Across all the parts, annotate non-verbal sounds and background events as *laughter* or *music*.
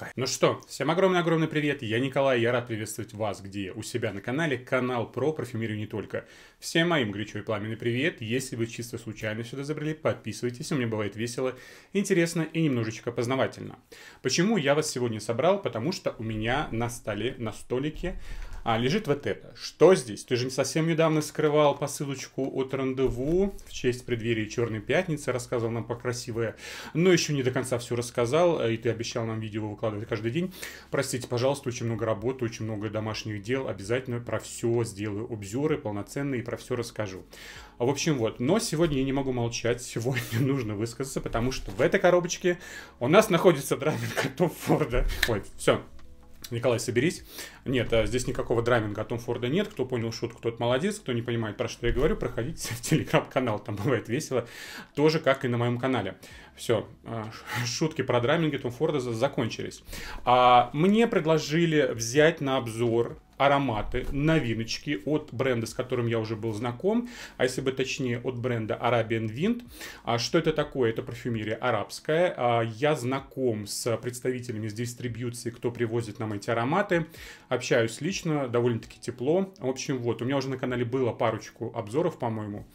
Кайф. Ну что, всем огромный-огромный привет, я Николай, я рад приветствовать вас, где у себя на канале, канал про парфюмерию не только. Всем моим горячо и пламенный привет, если вы чисто случайно сюда забрели, подписывайтесь, у меня бывает весело, интересно и немножечко познавательно. Почему я вас сегодня собрал? Потому что у меня на столе, на столике а, лежит вот это. Что здесь? Ты же не совсем недавно скрывал посылочку от рандеву в честь преддверия Черной Пятницы, рассказывал нам покрасивое, но еще не до конца все рассказал, э, и ты обещал нам видео выкладывать каждый день. Простите, пожалуйста, очень много работы, очень много домашних дел, обязательно про все сделаю обзоры полноценные и про все расскажу. В общем, вот. Но сегодня я не могу молчать. Сегодня *laughs* нужно высказаться, потому что в этой коробочке у нас находится Драйвер котов Форда. Ой, все, Николай, соберись. Нет, а здесь никакого драминга от Том Форда нет. Кто понял шутку, тот молодец. Кто не понимает, про что я говорю, проходите в телеграм-канал, там бывает весело. Тоже, как и на моем канале. Все, а, *laughs* шутки про драминги Том Форда закончились. А Мне предложили взять на обзор ароматы, новиночки от бренда, с которым я уже был знаком, а если бы точнее от бренда Arabian Wind. А что это такое? Это парфюмерия арабская. А я знаком с представителями с дистрибьюции, кто привозит нам эти ароматы. Общаюсь лично, довольно-таки тепло. В общем, вот, у меня уже на канале было парочку обзоров, по-моему.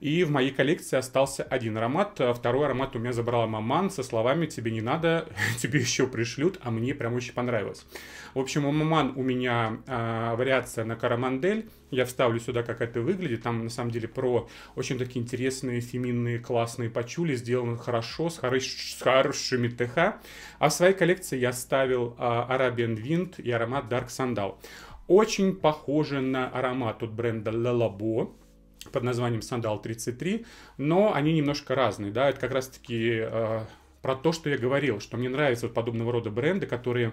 И в моей коллекции остался один аромат. А второй аромат у меня забрала маман со словами «Тебе не надо, *laughs* тебе еще пришлют», а мне прям очень понравилось. В общем, у Маман у меня э, вариация на Карамандель. Я вставлю сюда, как это выглядит. Там, на самом деле, про очень такие интересные, феминные, классные пачули, сделаны хорошо, с, хорош, с хорошими ТХ. А в своей коллекции я ставил э, Arabian Wind и аромат Dark Sandal. Очень похоже на аромат от бренда Lalabo под названием Сандал 33, но они немножко разные, да, это как раз-таки э, про то, что я говорил, что мне нравятся вот подобного рода бренды, которые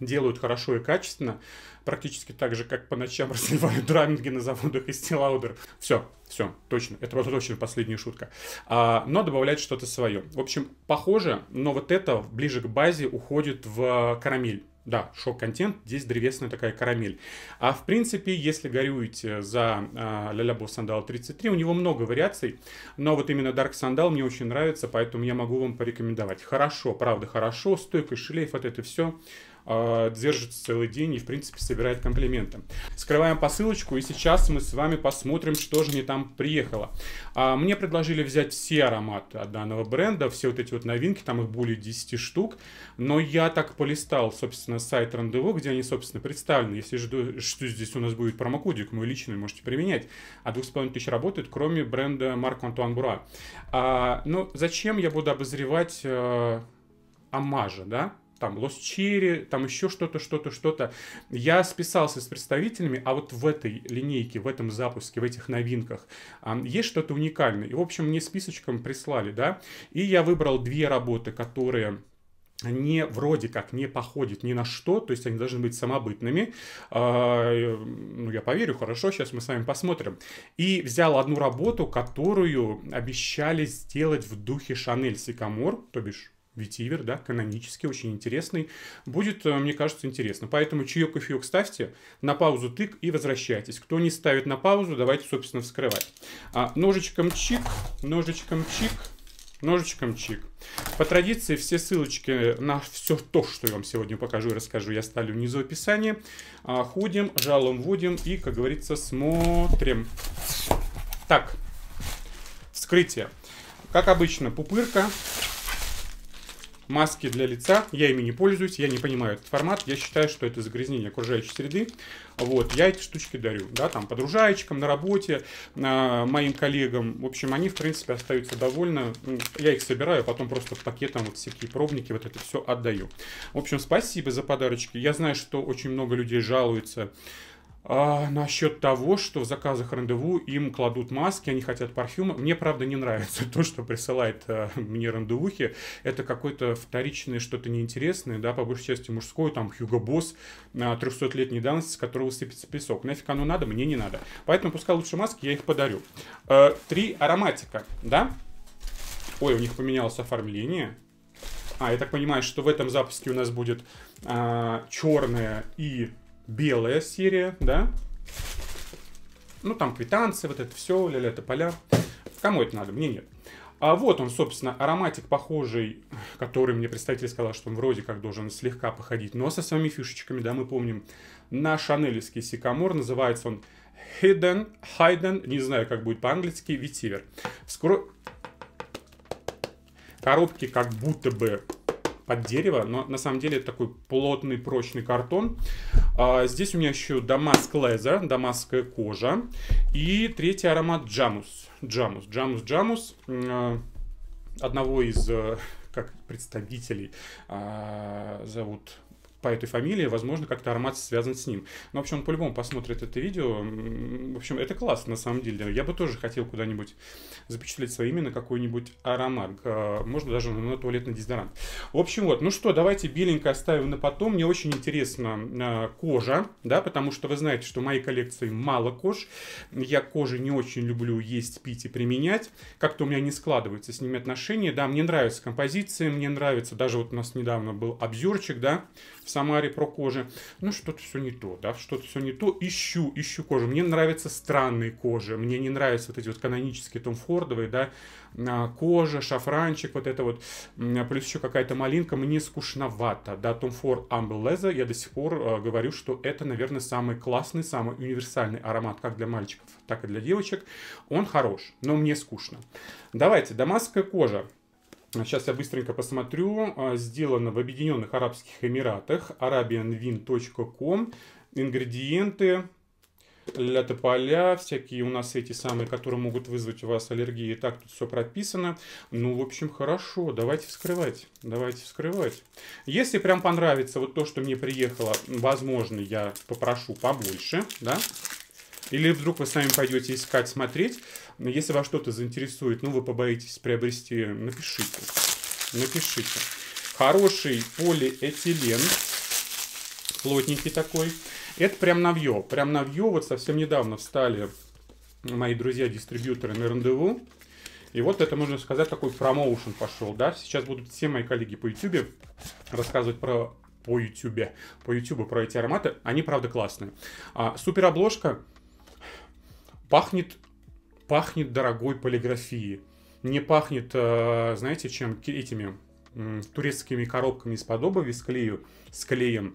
делают хорошо и качественно, практически так же, как по ночам *laughs* разливают драминги на заводах из Тилаудер. Все, все, точно. Это была точно последняя шутка. А, но добавлять что-то свое. В общем, похоже, но вот это ближе к базе уходит в э, карамель. Да, шок-контент, здесь древесная такая карамель. А в принципе, если горюете за э, Лялябо Сандал 33, у него много вариаций, но вот именно Dark Сандал мне очень нравится, поэтому я могу вам порекомендовать. Хорошо, правда, хорошо, стойкость шлейф, вот это все э, держится целый день и, в принципе, собирает комплименты. Скрываем посылочку, и сейчас мы с вами посмотрим, что же мне там приехало. А, мне предложили взять все ароматы от данного бренда, все вот эти вот новинки, там их более 10 штук, но я так полистал, собственно, сайт Рандеву, где они, собственно, представлены. Если жду, что здесь у нас будет промокодик, мой личный, можете применять. А 2500 работает, кроме бренда Марк Антуан Бура. А, ну, зачем я буду обозревать э, Амажа, да? там лос Cherry, там еще что-то, что-то, что-то. Я списался с представителями, а вот в этой линейке, в этом запуске, в этих новинках есть что-то уникальное. И, в общем, мне списочком прислали, да, и я выбрал две работы, которые не вроде как не походит ни на что, то есть они должны быть самобытными. А, ну, я поверю, хорошо, сейчас мы с вами посмотрим. И взял одну работу, которую обещали сделать в духе Шанель Сикамор, то бишь ветивер, да, канонический, очень интересный. Будет, э, мне кажется, интересно. Поэтому чаек и кофеек ставьте, на паузу тык и возвращайтесь. Кто не ставит на паузу, давайте, собственно, вскрывать. А, ножичком чик, ножичком чик, ножичком чик. По традиции все ссылочки на все то, что я вам сегодня покажу и расскажу, я ставлю внизу в описании. А, ходим, жалом вводим и, как говорится, смотрим. Так, вскрытие. Как обычно, пупырка, маски для лица. Я ими не пользуюсь, я не понимаю этот формат. Я считаю, что это загрязнение окружающей среды. Вот, я эти штучки дарю, да, там, подружаечкам на работе, э, моим коллегам. В общем, они, в принципе, остаются довольны. Я их собираю, а потом просто пакетом вот всякие пробники, вот это все отдаю. В общем, спасибо за подарочки. Я знаю, что очень много людей жалуются а, насчет того, что в заказах рандеву им кладут маски, они хотят парфюма. Мне, правда, не нравится *laughs* то, что присылает а, мне рандевухи. Это какое-то вторичное что-то неинтересное, да, по большей части мужское, там, э, Хьюго Босс, 300-летний данность, с которого сыпется песок. Нафиг оно надо, мне не надо. Поэтому пускай лучше маски, я их подарю. А, три ароматика, да? Ой, у них поменялось оформление. А, я так понимаю, что в этом запуске у нас будет а, черное и белая серия, да? Ну, там квитанции, вот это все, ля-ля, это поля. Кому это надо? Мне нет. А вот он, собственно, ароматик похожий, который мне представитель сказал, что он вроде как должен слегка походить, но со своими фишечками, да, мы помним, на шанелевский сикамор, называется он Hidden, Hidden, не знаю, как будет по-английски, ветивер. Вскоре коробки как будто бы под дерево, но на самом деле это такой плотный прочный картон. А, здесь у меня еще дамаск лезер, дамасская кожа. И третий аромат джамус. Джамус, джамус, джамус. А, одного из э, как представителей а, зовут по этой фамилии, возможно, как-то аромат связан с ним. Но, ну, в общем, он по-любому посмотрит это видео. В общем, это классно, на самом деле. Я бы тоже хотел куда-нибудь запечатлеть свое имя на какой-нибудь аромат. А, можно даже на туалетный дезодорант. В общем, вот. Ну что, давайте беленько оставим на потом. Мне очень интересна а, кожа, да, потому что вы знаете, что в моей коллекции мало кож. Я кожи не очень люблю есть, пить и применять. Как-то у меня не складывается с ними отношения. Да, мне нравятся композиции, мне нравится, даже вот у нас недавно был обзорчик, да, в Самаре про кожи. Ну, что-то все не то, да, что-то все не то. Ищу, ищу кожу. Мне нравятся странные кожи. Мне не нравятся вот эти вот канонические Том да, а, кожа, шафранчик, вот это вот, а плюс еще какая-то малинка. Мне скучновато, да, Том Форд Amber Leather. Я до сих пор э, говорю, что это, наверное, самый классный, самый универсальный аромат как для мальчиков, так и для девочек. Он хорош, но мне скучно. Давайте, дамасская кожа. Сейчас я быстренько посмотрю. А, сделано в Объединенных Арабских Эмиратах. Arabianwin.com. Ингредиенты, для тополя, всякие у нас эти самые, которые могут вызвать у вас аллергии. Так тут все прописано. Ну, в общем, хорошо. Давайте вскрывать. Давайте вскрывать. Если прям понравится вот то, что мне приехало, возможно, я попрошу побольше, да? Или вдруг вы сами пойдете искать, смотреть. Но если вас что-то заинтересует, ну, вы побоитесь приобрести, напишите. Напишите. Хороший полиэтилен, плотненький такой. Это прям навье. Прям навье. Вот совсем недавно встали мои друзья-дистрибьюторы на рандеву. И вот это, можно сказать, такой промоушен пошел, да. Сейчас будут все мои коллеги по YouTube рассказывать про по YouTube, по YouTube про эти ароматы. Они, правда, классные. А, супер обложка пахнет пахнет дорогой полиграфией. Не пахнет, э, знаете, чем этими турецкими коробками из-под обуви с, клею, с клеем.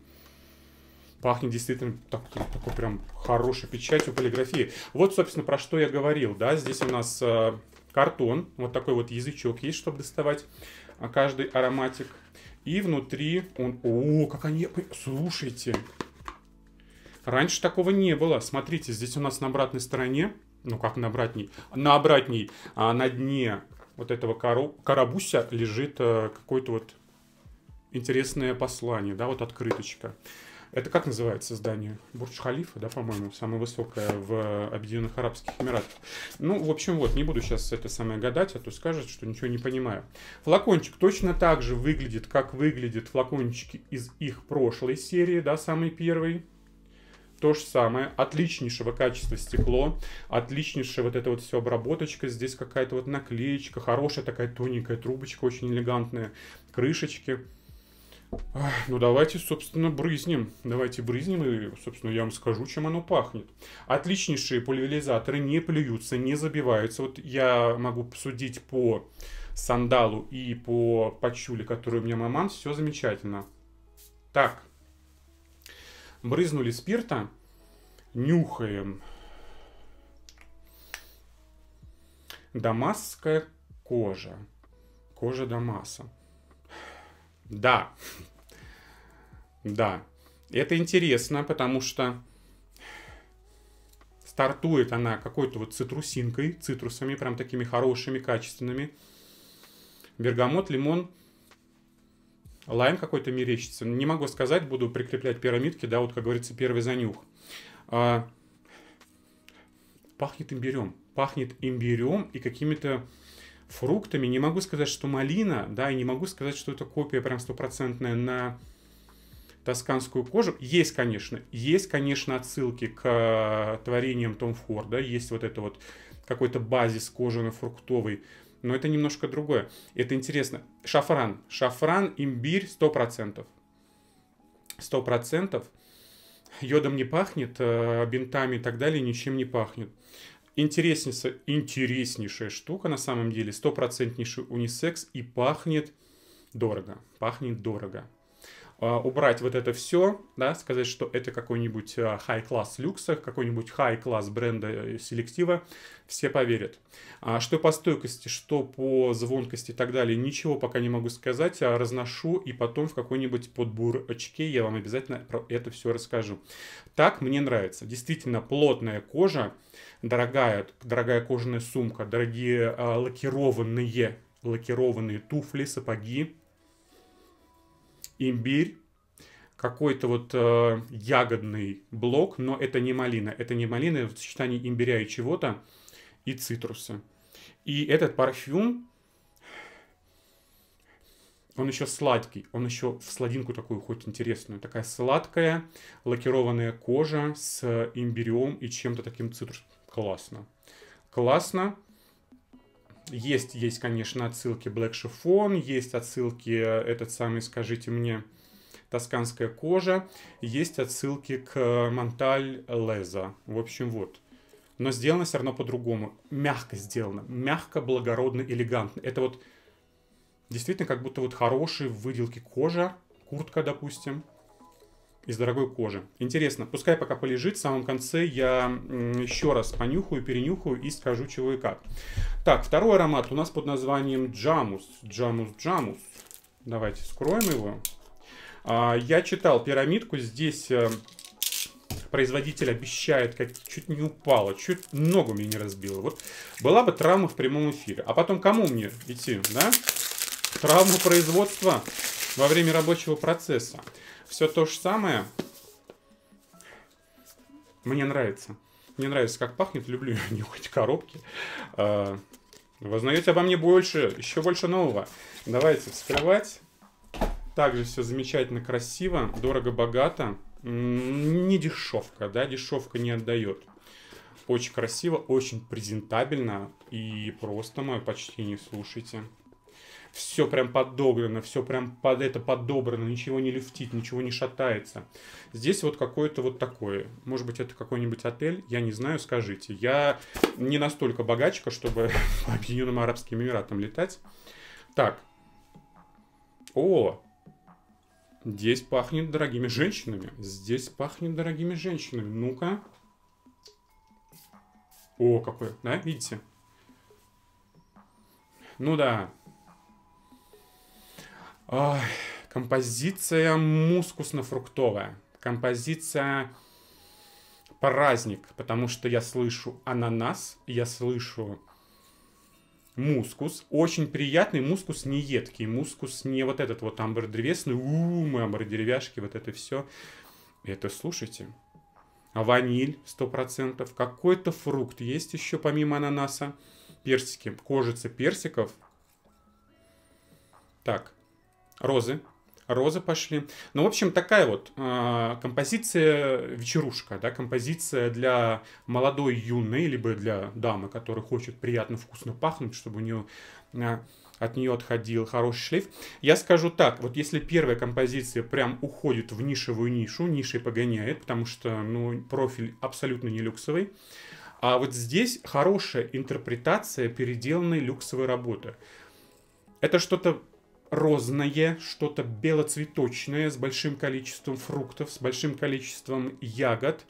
Пахнет действительно так, такой прям хорошей печатью полиграфии. Вот, собственно, про что я говорил, да. Здесь у нас э, картон, вот такой вот язычок есть, чтобы доставать э, каждый ароматик. И внутри он... О, как они... Слушайте. Раньше такого не было. Смотрите, здесь у нас на обратной стороне ну как на обратней, на обратней, а на дне вот этого карабуся лежит а, какое-то вот интересное послание, да, вот открыточка. Это как называется здание? Бурдж-Халифа, да, по-моему, самое высокое в э, Объединенных Арабских Эмиратах. Ну, в общем, вот, не буду сейчас это самое гадать, а то скажет, что ничего не понимаю. Флакончик точно так же выглядит, как выглядят флакончики из их прошлой серии, да, самый первый то же самое, отличнейшего качества стекло, отличнейшая вот эта вот все обработочка, здесь какая-то вот наклеечка, хорошая такая тоненькая трубочка, очень элегантная, крышечки. Ну, давайте, собственно, брызнем. Давайте брызнем, и, собственно, я вам скажу, чем оно пахнет. Отличнейшие пульверизаторы не плюются, не забиваются. Вот я могу посудить по сандалу и по пачуле, которую у меня маман, все замечательно. Так, брызнули спирта, нюхаем. Дамасская кожа. Кожа Дамаса. Да. Да. Это интересно, потому что стартует она какой-то вот цитрусинкой, цитрусами, прям такими хорошими, качественными. Бергамот, лимон, лайм какой-то мерещится. Не могу сказать, буду прикреплять пирамидки, да, вот, как говорится, первый занюх. А, пахнет имбирем. Пахнет имбирем и какими-то фруктами. Не могу сказать, что малина, да, и не могу сказать, что это копия прям стопроцентная на тосканскую кожу. Есть, конечно, есть, конечно, отсылки к а, творениям Том Форда. Есть вот это вот какой-то базис кожано-фруктовый но это немножко другое. Это интересно. Шафран. Шафран, имбирь сто процентов сто процентов Йодом не пахнет, э, бинтами и так далее ничем не пахнет. Интереснейшая, интереснейшая штука на самом деле. Стопроцентнейший унисекс и пахнет дорого. Пахнет дорого. А, убрать вот это все, да, сказать, что это какой-нибудь а, high class люкса, какой-нибудь high class бренда э, селектива, все поверят. А что по стойкости, что по звонкости и так далее, ничего пока не могу сказать, а разношу и потом в какой-нибудь подбор подбурочке я вам обязательно про это все расскажу. Так мне нравится. Действительно плотная кожа, дорогая, дорогая кожаная сумка, дорогие а, лакированные лакированные туфли, сапоги, имбирь, какой-то вот э, ягодный блок, но это не малина. Это не малина, это сочетание имбиря и чего-то, и цитруса. И этот парфюм, он еще сладкий, он еще в сладинку такую хоть интересную. Такая сладкая, лакированная кожа с имбирем и чем-то таким цитрус. Классно. Классно. Есть, есть, конечно, отсылки Black Chiffon, есть отсылки э, этот самый, скажите мне, тосканская кожа, есть отсылки к э, Монталь Леза. В общем, вот. Но сделано все равно по-другому. Мягко сделано. Мягко, благородно, элегантно. Это вот действительно как будто вот хорошие выделки кожа, куртка, допустим, из дорогой кожи. Интересно, пускай пока полежит, в самом конце я еще раз понюхаю, перенюхаю и скажу, чего и как. Так, второй аромат у нас под названием Джамус. Джамус, Джамус. Давайте скроем его. А, я читал пирамидку, здесь э, производитель обещает, как чуть не упало, чуть ногу мне не разбило. Вот была бы травма в прямом эфире. А потом кому мне идти, да? Травма производства во время рабочего процесса все то же самое. Мне нравится. Мне нравится, как пахнет. Люблю нюхать коробки. А, вы узнаете обо мне больше, еще больше нового. Давайте вскрывать. Также все замечательно, красиво, дорого-богато. Не дешевка, да, дешевка не отдает. Очень красиво, очень презентабельно и просто мое почтение, слушайте все прям подогнано, все прям под это подобрано, ничего не люфтит, ничего не шатается. Здесь вот какое-то вот такое. Может быть, это какой-нибудь отель, я не знаю, скажите. Я не настолько богачка, чтобы *laughs* по Объединенным Арабским Эмиратам летать. Так. О, Здесь пахнет дорогими женщинами. Здесь пахнет дорогими женщинами. Ну-ка. О, какой, да, видите? Ну да, композиция мускусно-фруктовая. Композиция праздник, потому что я слышу ананас, я слышу мускус. Очень приятный мускус, не едкий. Мускус не вот этот вот древесный, ууу мы деревяшки, вот это все. Это слушайте. ваниль 100%. Какой-то фрукт есть еще помимо ананаса. Персики. Кожица персиков. Так, розы. Розы пошли. Ну, в общем, такая вот э, композиция вечерушка, да, композиция для молодой юной, либо для дамы, которая хочет приятно вкусно пахнуть, чтобы у нее э, а, от нее отходил хороший шлейф. Я скажу так, вот если первая композиция прям уходит в нишевую нишу, нишей погоняет, потому что, ну, профиль абсолютно не люксовый, а вот здесь хорошая интерпретация переделанной люксовой работы. Это что-то розное, что-то белоцветочное с большим количеством фруктов, с большим количеством ягод.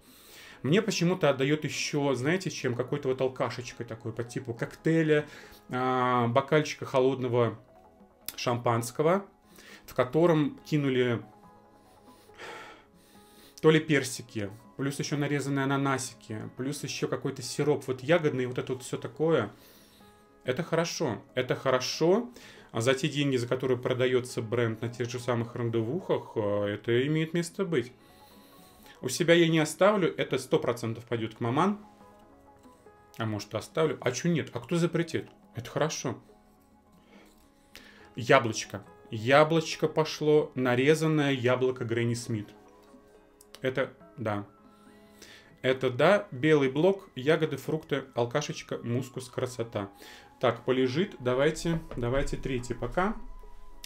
Мне почему-то отдает еще, знаете, чем какой-то вот алкашечкой такой по типу коктейля, а, бокальчика холодного шампанского, в котором кинули то ли персики, плюс еще нарезанные ананасики, плюс еще какой-то сироп вот ягодный, вот это вот все такое. Это хорошо, это хорошо. А за те деньги, за которые продается бренд на тех же самых рандевухах, э, это имеет место быть. У себя я не оставлю, это сто процентов пойдет к маман. А может оставлю? А что нет? А кто запретит? Это хорошо. Яблочко. Яблочко пошло, нарезанное яблоко Гренни Смит. Это да. Это да, белый блок, ягоды, фрукты, алкашечка, мускус, красота. Так, полежит. Давайте, давайте третий пока.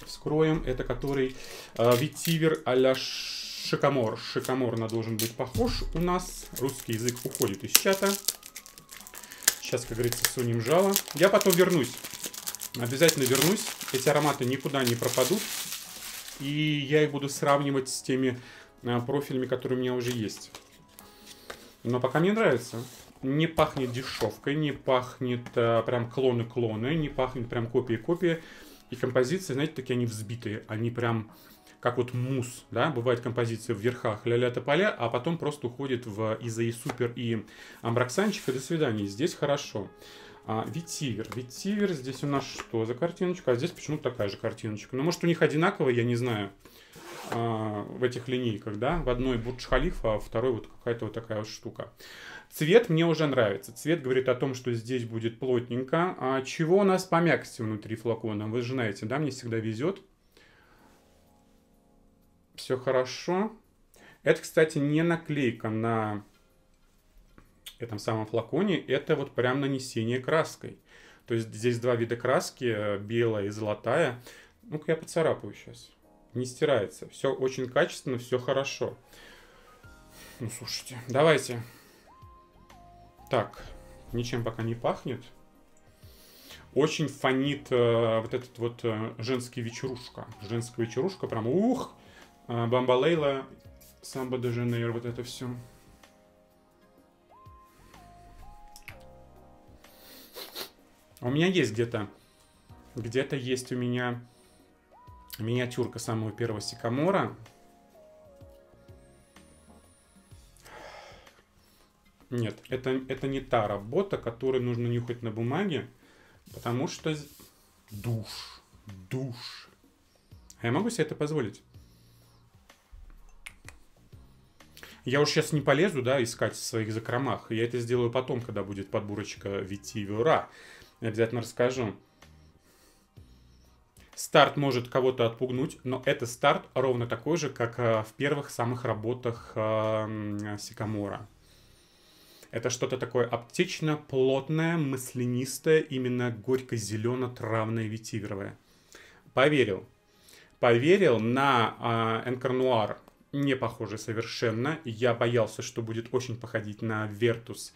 Вскроем. Это который э, ветивер а-ля шикамор. Шикаморно должен быть похож у нас. Русский язык уходит из чата. Сейчас, как говорится, сунем жало. Я потом вернусь. Обязательно вернусь. Эти ароматы никуда не пропадут. И я их буду сравнивать с теми э, профилями, которые у меня уже есть. Но пока мне нравится не пахнет дешевкой, не пахнет а, прям клоны-клоны, не пахнет прям копии-копии. И композиции, знаете, такие они взбитые, они прям как вот мус, да, бывает композиция в верхах ля-ля тополя, а потом просто уходит в из-за и супер и амбраксанчик, и до свидания, здесь хорошо. А, ветивер, ветивер, здесь у нас что за картиночка, а здесь почему-то такая же картиночка. Ну, может, у них одинаково, я не знаю, а, в этих линейках, да, в одной Бурдж-Халифа, а второй вот какая-то вот такая вот штука. Цвет мне уже нравится. Цвет говорит о том, что здесь будет плотненько. А чего у нас по мягкости внутри флакона? Вы же знаете, да, мне всегда везет. Все хорошо. Это, кстати, не наклейка на этом самом флаконе. Это вот прям нанесение краской. То есть здесь два вида краски, э, белая и золотая. Ну-ка я поцарапаю сейчас. Не стирается. Все очень качественно, все хорошо. Ну, слушайте, давайте так, ничем пока не пахнет. Очень фонит э, вот этот вот э, женский вечерушка. Женская вечерушка прям ух! Э, Бамбалейла, Самбо де Жанейр, вот это все. А у меня есть где-то, где-то есть у меня миниатюрка самого первого сикамора. Нет, это, это не та работа, которую нужно нюхать на бумаге, потому что душ, душ. А я могу себе это позволить? Я уж сейчас не полезу, да, искать в своих закромах. Я это сделаю потом, когда будет подборочка Витивера. Я обязательно расскажу. Старт может кого-то отпугнуть, но это старт ровно такой же, как э, в первых самых работах э, э, Сикамора. Это что-то такое аптечно, плотное, мысленистое, именно горько-зелено-травное ветивровое. Поверил. Поверил на Энкарнуар. Не похоже совершенно. Я боялся, что будет очень походить на Вертус.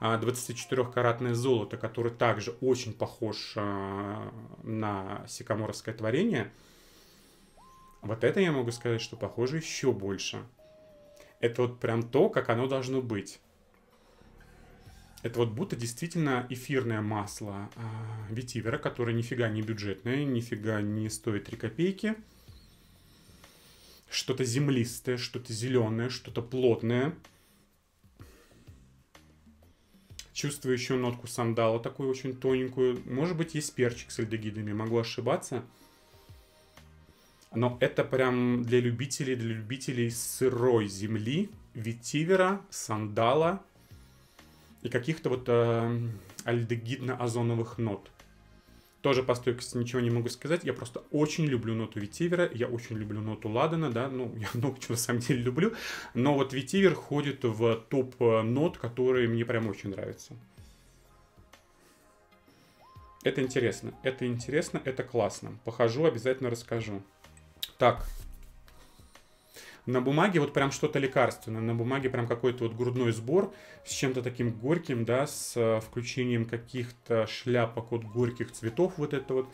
24-каратное а, золото, которое также очень похож а, на сикаморовское творение. Вот это я могу сказать, что похоже еще больше. Это вот прям то, как оно должно быть. Это вот будто действительно эфирное масло э, а, ветивера, которое нифига не бюджетное, нифига не стоит 3 копейки. Что-то землистое, что-то зеленое, что-то плотное. Чувствую еще нотку сандала, такую очень тоненькую. Может быть, есть перчик с альдегидами, могу ошибаться. Но это прям для любителей, для любителей сырой земли, ветивера, сандала – и каких-то вот э, альдегидно-озоновых нот. Тоже по стойкости ничего не могу сказать. Я просто очень люблю ноту ветивера, я очень люблю ноту Ладана, да, ну, я *laughs* много чего на самом деле люблю. Но вот ветивер ходит в топ э, нот, которые мне прям очень нравятся. Это интересно, это интересно, это классно. Похожу, обязательно расскажу. Так, на бумаге вот прям что-то лекарственное, на бумаге прям какой-то вот грудной сбор с чем-то таким горьким, да, с э, включением каких-то шляпок от горьких цветов вот это вот.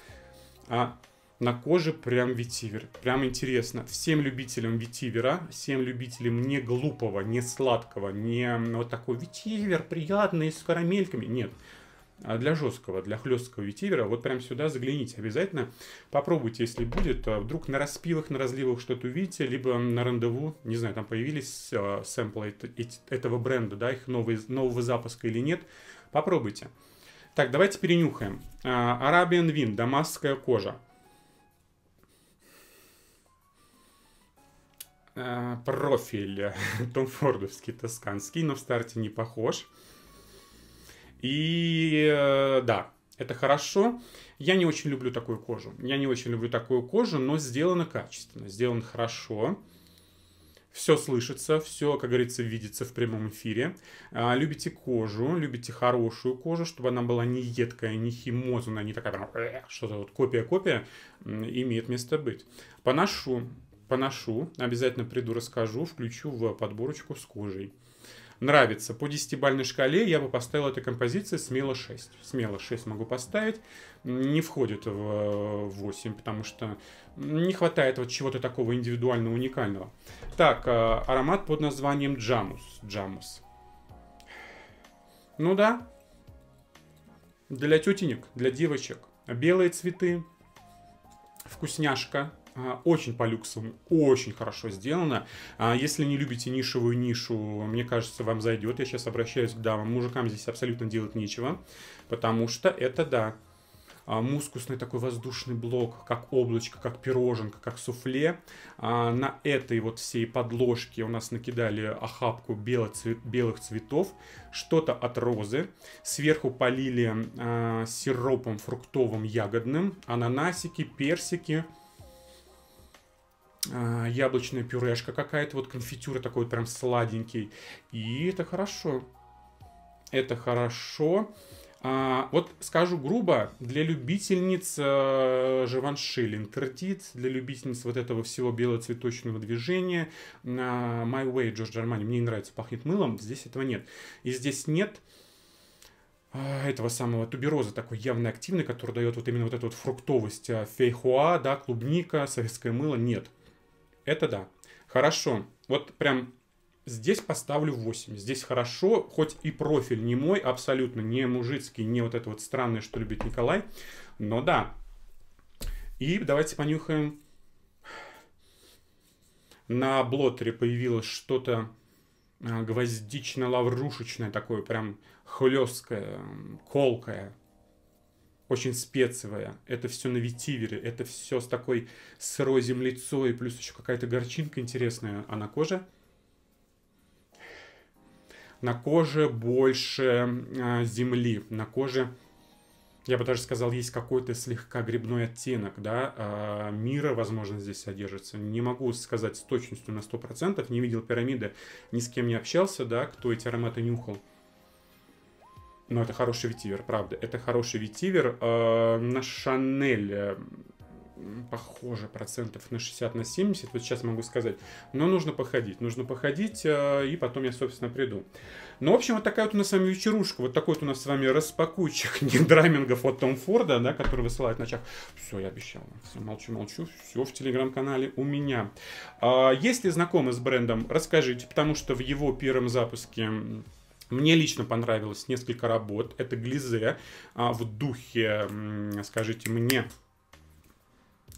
А на коже прям ветивер. Прям интересно. Всем любителям ветивера, всем любителям не глупого, не сладкого, не вот такой ветивер, приятный, с карамельками. Нет, а для жесткого, для хлесткого ветивера, вот прям сюда загляните обязательно. Попробуйте, если будет, а вдруг на распилах, на разливах что-то увидите, либо на рандеву, не знаю, там появились э, сэмплы этого бренда, да, их новый, нового запуска или нет, попробуйте. Так, давайте перенюхаем. Арабиан Вин, дамасская кожа. Профиль э, *laughs* Том Фордовский, тосканский, но в старте не похож. И э, да, это хорошо. Я не очень люблю такую кожу. Я не очень люблю такую кожу, но сделано качественно, сделано хорошо. Все слышится, все, как говорится, видится в прямом эфире. А, любите кожу, любите хорошую кожу, чтобы она была не едкая, не химозная, не такая э, что-то вот копия-копия, имеет место быть. Поношу, поношу, обязательно приду, расскажу, включу в подборочку с кожей нравится. По 10-бальной шкале я бы поставил эту композицию смело 6. Смело 6 могу поставить. Не входит в 8, э, потому что не хватает вот чего-то такого индивидуального, уникального. Так, э, аромат под названием Джамус. Джамус. Ну да. Для тетенек, для девочек. Белые цветы. Вкусняшка. А, очень по люксам, очень хорошо сделано. А, если не любите нишевую нишу, мне кажется, вам зайдет. Я сейчас обращаюсь к дамам. Мужикам здесь абсолютно делать нечего, потому что это, да, а, мускусный такой воздушный блок, как облачко, как пироженка, как суфле. На этой вот всей подложке у нас накидали охапку белых цветов, что-то от розы. Сверху полили сиропом фруктовым, ягодным, ананасики, персики – а, яблочная пюрешка какая-то, вот конфитюра такой вот прям сладенький. И это хорошо. Это хорошо. А, вот скажу грубо, для любительниц э, Живанши Линкардит, для любительниц вот этого всего белоцветочного движения, э, My Way Джордж Армани, мне не нравится, пахнет мылом, здесь этого нет. И здесь нет а, этого самого тубероза такой явно активный, который дает вот именно вот эту вот фруктовость а, фейхуа, да, клубника, советское мыло, нет. Это да. Хорошо. Вот прям здесь поставлю 8. Здесь хорошо, хоть и профиль не мой, абсолютно не мужицкий, не вот это вот странное, что любит Николай. Но да. И давайте понюхаем. На блотере появилось что-то а, гвоздично-лаврушечное, такое прям хлесткое, колкое очень спецевая. Это все на ветивере, это все с такой сырой землицой, плюс еще какая-то горчинка интересная. А на коже? На коже больше э, земли, на коже, я бы даже сказал, есть какой-то слегка грибной оттенок, да, э, мира, возможно, здесь содержится. Не могу сказать с точностью на 100%, не видел пирамиды, ни с кем не общался, да, кто эти ароматы нюхал. Но это хороший ветивер, правда. Это хороший ветивер. Э, на Шанель э, похоже процентов на 60 на 70 вот сейчас могу сказать но нужно походить нужно походить э, и потом я собственно приду ну в общем вот такая вот у нас с вами вечерушка вот такой вот у нас с вами распакуйчик *laughs* не драмингов от Том Форда да который высылает на ночах все я обещал все молчу молчу все в телеграм-канале у меня э, а, если знакомы с брендом расскажите потому что в его первом запуске мне лично понравилось несколько работ. Это Глизе а, в духе, скажите мне,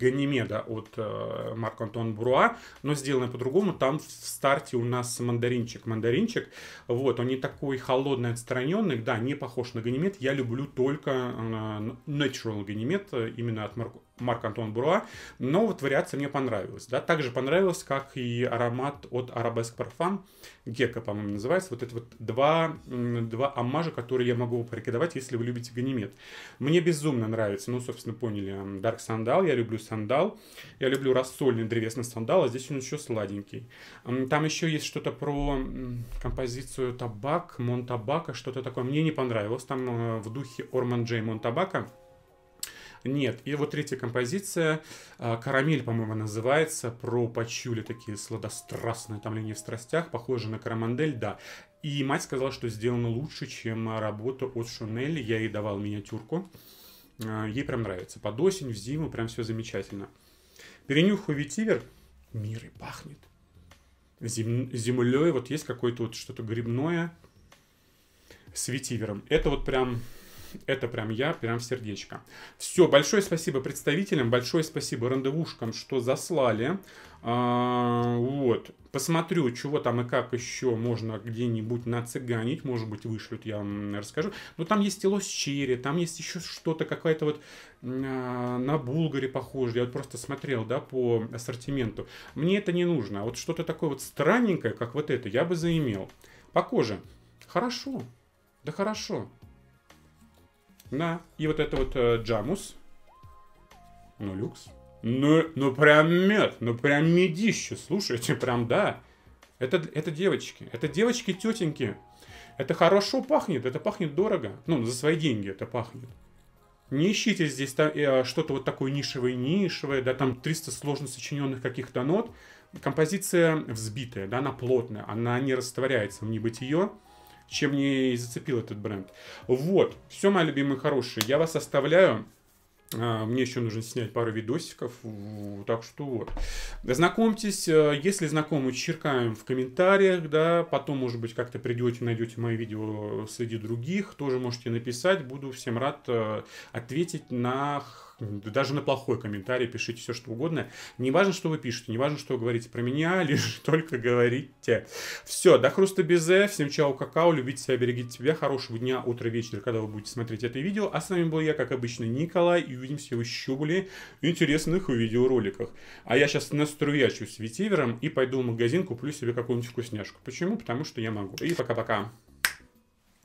Ганимеда от э, Марка Антон Бруа, но сделано по-другому. Там в старте у нас мандаринчик. Мандаринчик, вот, он не такой холодный, отстраненный, да, не похож на Ганимед. Я люблю только э, Natural Ганимед, э, именно от Марка Марк Антон Бруа, но вот вариация мне понравилась. Да? Также понравилась, как и аромат от Arabesque Parfum, Гека, по-моему, называется. Вот это вот два, два аммажа, которые я могу порекомендовать, если вы любите ганимед. Мне безумно нравится, ну, собственно, поняли, Dark Сандал, я люблю сандал, я люблю рассольный древесный сандал, а здесь он еще сладенький. Там еще есть что-то про композицию табак, монтабака, что-то такое. Мне не понравилось, там э, в духе Орман Джей Монтабака – нет. И вот третья композиция, а, «Карамель», по-моему, называется, про почули такие сладострастные, там линии в страстях, похоже на «Карамандель», да. И мать сказала, что сделано лучше, чем работа от Шунель. Я ей давал миниатюрку. А, ей прям нравится. Под осень, в зиму, прям все замечательно. Перенюхаю ветивер, мир и пахнет. Зем... Землей вот есть какое-то вот что-то грибное с ветивером. Это вот прям это прям я, прям сердечко. Все, большое спасибо представителям, большое спасибо рандевушкам, что заслали. А, вот, посмотрю, чего там и как еще можно где-нибудь нацыганить, может быть, вышлют, я вам расскажу. Но там есть и лосчери, там есть еще что-то, какая-то вот а, на Булгаре похоже, я вот просто смотрел, да, по ассортименту. Мне это не нужно, а вот что-то такое вот странненькое, как вот это, я бы заимел. По коже. Хорошо, да хорошо. Да. И вот это вот э, Джамус. Ну, люкс. Ну, ну прям мед, ну прям медище, слушайте, прям да. Это, это девочки, это девочки-тетеньки. Это хорошо пахнет, это пахнет дорого. Ну, за свои деньги это пахнет. Не ищите здесь э, что-то вот такое нишевое-нишевое, да, там 300 сложно сочиненных каких-то нот. Композиция взбитая, да, она плотная, она не растворяется в небытие. ее чем не зацепил этот бренд. Вот, все, мои любимые хорошие, я вас оставляю. А, мне еще нужно снять пару видосиков, так что вот. Знакомьтесь, э, если знакомы, черкаем в комментариях, да, потом, может быть, как-то придете, найдете мои видео среди других, тоже можете написать, буду всем рад э, ответить на даже на плохой комментарий пишите все, что угодно. Не важно, что вы пишете, не важно, что вы говорите про меня, *laughs* лишь только говорите. Все, до хруста безе, э, всем чао, какао, любите себя, берегите себя, хорошего дня, утра, вечера, когда вы будете смотреть это видео. А с вами был я, как обычно, Николай, и увидимся в еще более интересных видеороликах. А я сейчас наструячусь ветивером и пойду в магазин, куплю себе какую-нибудь вкусняшку. Почему? Потому что я могу. И пока-пока.